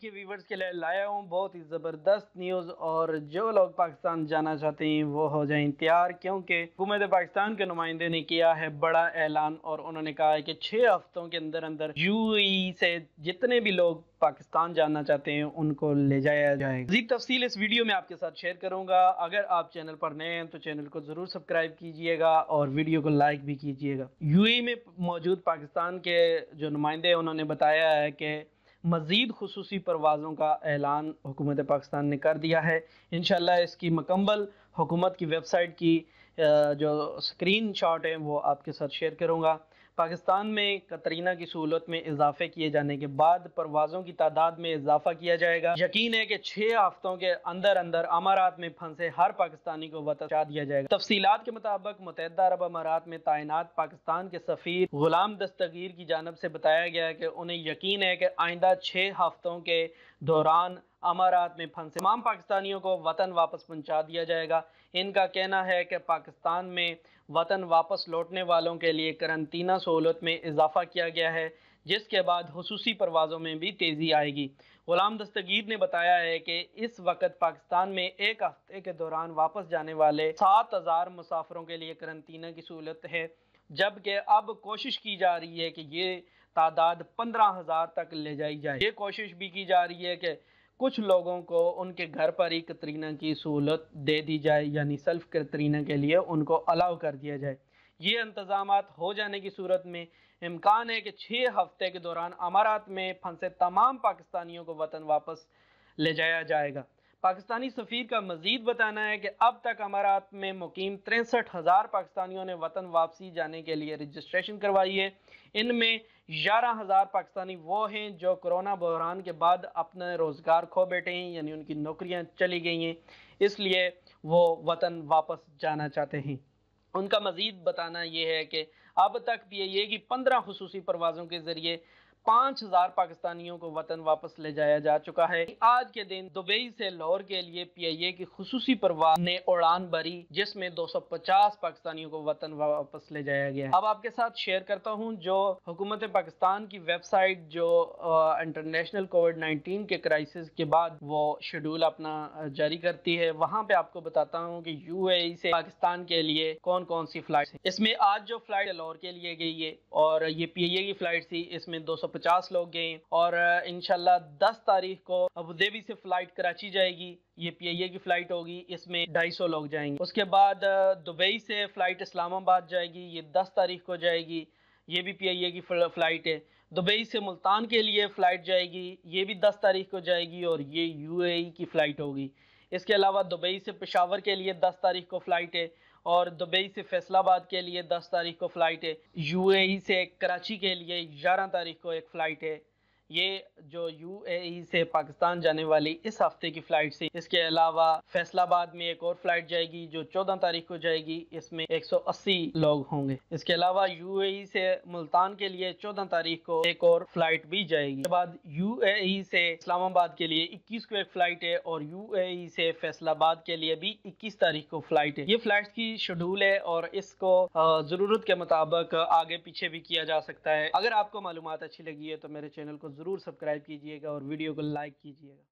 के व्यूवर्स के लिए लाया हूँ बहुत ही ज़बरदस्त न्यूज़ और जो लोग पाकिस्तान जाना चाहते हैं वो हो जाए तैयार क्योंकि हुकूमत पाकिस्तान के नुमाइंदे ने किया है बड़ा ऐलान और उन्होंने कहा है कि छः हफ्तों के अंदर अंदर यू e से जितने भी लोग पाकिस्तान जानना चाहते हैं उनको ले जाया जाएगा जी तफसील इस वीडियो में आपके साथ शेयर करूंगा अगर आप चैनल पर नए हैं तो चैनल को ज़रूर सब्सक्राइब कीजिएगा और वीडियो को लाइक भी कीजिएगा यूएई e में मौजूद पाकिस्तान के जो नुमाइंदे उन्होंने बताया है कि मज़ीद खसूस परवाज़ों का ऐलान हुकूमत पाकिस्तान ने कर दिया है इन इसकी मकम्मल हुकूमत की वेबसाइट की जो स्क्रीन शॉट है वो आपके साथ शेयर करूँगा पाकिस्तान में कतरीना की सहूलत में इजाफे किए जाने के बाद परवाज़ों की तादाद में इजाफा किया जाएगा यकीन है कि छः हफ्तों के अंदर अंदर अमारात में फंसे हर पाकिस्तानी को वतन दिया जाएगा तफसीत के मुताबिक मुतहदा अरब अमारात में तैनात पाकिस्तान के सफ़ीर गुलाम दस्तगीर की जानब से बताया गया कि उन्हें यकीन है कि आइंदा छः हफ्तों के दौरान अमारात में फंसे तमाम पाकिस्तानियों को वतन वापस पहुंचा दिया जाएगा इनका कहना है कि पाकिस्तान में वतन वापस लौटने वालों के लिए करंतना सहूलत में इजाफा किया गया है जिसके बाद खसूसी परवाज़ों में भी तेज़ी आएगी ग़ुलाम दस्तगीर ने बताया है कि इस वक्त पाकिस्तान में एक हफ्ते के दौरान वापस जाने वाले सात हज़ार मुसाफरों के लिए करंतना की सहूलत है जबकि अब कोशिश की जा रही है कि ये तादाद पंद्रह हज़ार तक ले जाई जाए ये कोशिश भी की जा रही है कि कुछ लोगों को उनके घर पर ही कतरीना की सहूलत दे दी जाए यानी सेल्फ कतरीना के लिए उनको अलाउ कर दिया जाए ये इंतजाम हो जाने की सूरत में इम्कान है कि छः हफ्ते के दौरान अमारात में फंसे तमाम पाकिस्तानियों को वतन वापस ले जाया जाएगा पाकिस्तानी सफ़ीर का मजीद बताना है कि अब तक अमारात में मुकीम तिरसठ हज़ार पाकिस्तानियों ने वतन वापसी जाने के लिए रजिस्ट्रेशन करवाई है इनमें ग्यारह हज़ार पाकिस्तानी वो हैं जो कोरोना बहरान के बाद अपना रोज़गार खो बैठे हैं यानी उनकी नौकरियाँ चली गई हैं इसलिए वो वतन वापस जाना चाहते हैं उनका मज़ीद बताना ये है कि अब तक पी आई ए की पंद्रह खसूसी परवाज़ों के ज़रिए पांच हजार पाकिस्तानियों को वतन वापस ले जाया जा चुका है आज के दिन दुबई से लाहौर के लिए पी आई ए की खसूसी परवाह ने उड़ान भरी जिसमें दो सौ पचास पाकिस्तानियों को वतन वापस ले जाया गया अब आपके साथ शेयर करता हूँ जो हुकूमत पाकिस्तान की वेबसाइट जो इंटरनेशनल कोविड नाइन्टीन के क्राइसिस के बाद वो शेड्यूल अपना जारी करती है वहाँ पे आपको बताता हूँ की यू से पाकिस्तान के लिए कौन कौन सी फ्लाइट इसमें आज जो फ्लाइट लाहौर के लिए गई है और ये पी आई ए की फ्लाइट थी इसमें दो सौ पचास लोग गए और इनशाला दस तारीख को अबू से फ्लाइट कराची जाएगी ये पी की फ़्लाइट होगी इसमें 250 लोग जाएंगे उसके बाद दुबई से फ़्लाइट इस्लामाबाद जाएगी ये 10 तारीख को जाएगी ये भी पी की फ़्लाइट है दुबई से मुल्तान के लिए फ़्लाइट जाएगी ये भी 10 तारीख को जाएगी और ये यूएई की फ़्लाइट होगी इसके अलावा दुबई से पेशावर के लिए दस तारीख को फ़्लाइट है और दुबई से फैसलाबाद के लिए दस तारीख को फ़्लाइट है यूएई e से कराची के लिए ग्यारह तारीख को एक फ़्लाइट है ये जो यूएई e से पाकिस्तान जाने वाली इस हफ्ते की फ़्लाइट से इसके अलावा फैसलाबाद में एक और फ़्लाइट जाएगी जो 14 तारीख को जाएगी इसमें 180 लोग होंगे इसके अलावा यूएई e से मुल्तान के लिए 14 तारीख को एक और फ़्लाइट भी जाएगी उसके बाद यूएई e से इस्लामाबाद के लिए 21 को एक फ़्लाइट है और ए से फैसलाबाद के लिए भी इक्कीस तारीख को फ़्लाइट है ये फ़्लाइट की शेड्यूल है और इसको ज़रूरत के मुताबिक आगे पीछे भी किया जा सकता है अगर आपको मालूम अच्छी लगी है तो मेरे चैनल को ज़रूर सब्सक्राइब कीजिएगा और वीडियो को लाइक कीजिएगा